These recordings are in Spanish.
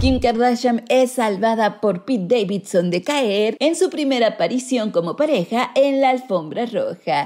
Kim Kardashian es salvada por Pete Davidson de caer en su primera aparición como pareja en la alfombra roja.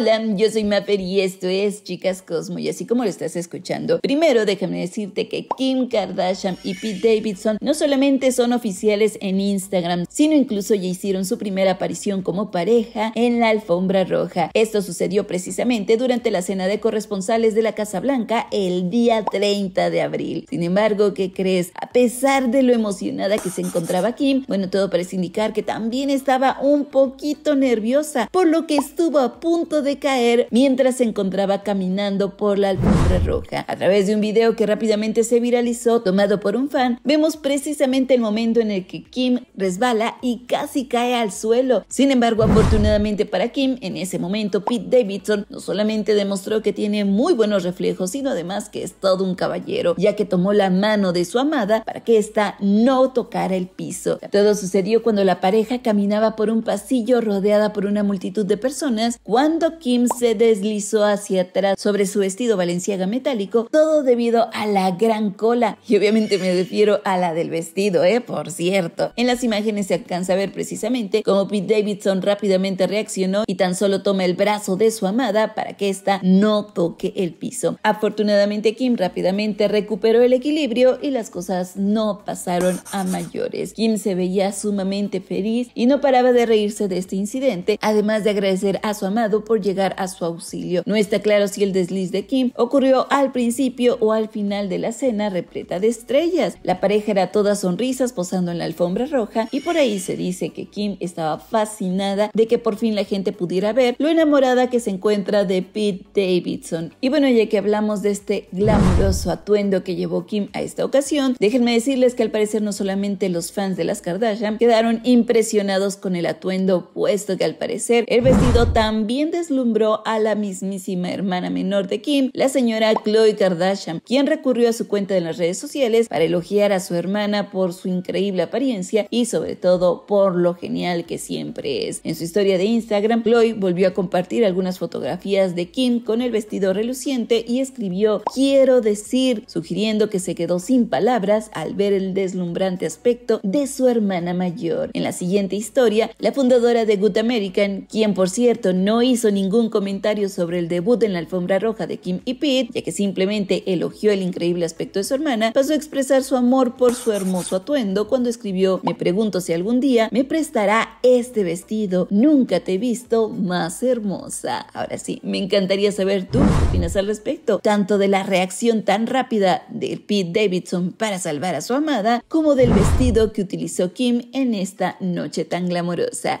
Hola, yo soy Mapper y esto es Chicas Cosmo. Y así como lo estás escuchando, primero déjame decirte que Kim Kardashian y Pete Davidson no solamente son oficiales en Instagram, sino incluso ya hicieron su primera aparición como pareja en la alfombra roja. Esto sucedió precisamente durante la cena de corresponsales de la Casa Blanca el día 30 de abril. Sin embargo, ¿qué crees? A pesar de lo emocionada que se encontraba Kim, bueno, todo parece indicar que también estaba un poquito nerviosa, por lo que estuvo a punto de caer mientras se encontraba caminando por la alfombra roja. A través de un video que rápidamente se viralizó, tomado por un fan, vemos precisamente el momento en el que Kim resbala y casi cae al suelo. Sin embargo, afortunadamente para Kim, en ese momento Pete Davidson no solamente demostró que tiene muy buenos reflejos, sino además que es todo un caballero, ya que tomó la mano de su amada para que ésta no tocara el piso. Todo sucedió cuando la pareja caminaba por un pasillo rodeada por una multitud de personas, cuando Kim se deslizó hacia atrás sobre su vestido valenciaga metálico, todo debido a la gran cola. Y obviamente me refiero a la del vestido, ¿eh? Por cierto. En las imágenes se alcanza a ver precisamente cómo Pete Davidson rápidamente reaccionó y tan solo toma el brazo de su amada para que ésta no toque el piso. Afortunadamente, Kim rápidamente recuperó el equilibrio y las cosas no pasaron a mayores. Kim se veía sumamente feliz y no paraba de reírse de este incidente, además de agradecer a su amado por llegar a su auxilio. No está claro si el desliz de Kim ocurrió al principio o al final de la cena repleta de estrellas. La pareja era toda sonrisas posando en la alfombra roja y por ahí se dice que Kim estaba fascinada de que por fin la gente pudiera ver lo enamorada que se encuentra de Pete Davidson. Y bueno, ya que hablamos de este glamuroso atuendo que llevó Kim a esta ocasión, déjenme decirles que al parecer no solamente los fans de las Kardashian quedaron impresionados con el atuendo puesto que al parecer el vestido también des deslumbró a la mismísima hermana menor de Kim, la señora Chloe Kardashian, quien recurrió a su cuenta en las redes sociales para elogiar a su hermana por su increíble apariencia y sobre todo por lo genial que siempre es. En su historia de Instagram, Chloe volvió a compartir algunas fotografías de Kim con el vestido reluciente y escribió quiero decir, sugiriendo que se quedó sin palabras al ver el deslumbrante aspecto de su hermana mayor. En la siguiente historia, la fundadora de Good American, quien por cierto no hizo ni ningún comentario sobre el debut en la alfombra roja de Kim y Pete, ya que simplemente elogió el increíble aspecto de su hermana, pasó a expresar su amor por su hermoso atuendo cuando escribió Me pregunto si algún día me prestará este vestido, nunca te he visto más hermosa. Ahora sí, me encantaría saber tú qué opinas al respecto, tanto de la reacción tan rápida de Pete Davidson para salvar a su amada, como del vestido que utilizó Kim en esta noche tan glamorosa.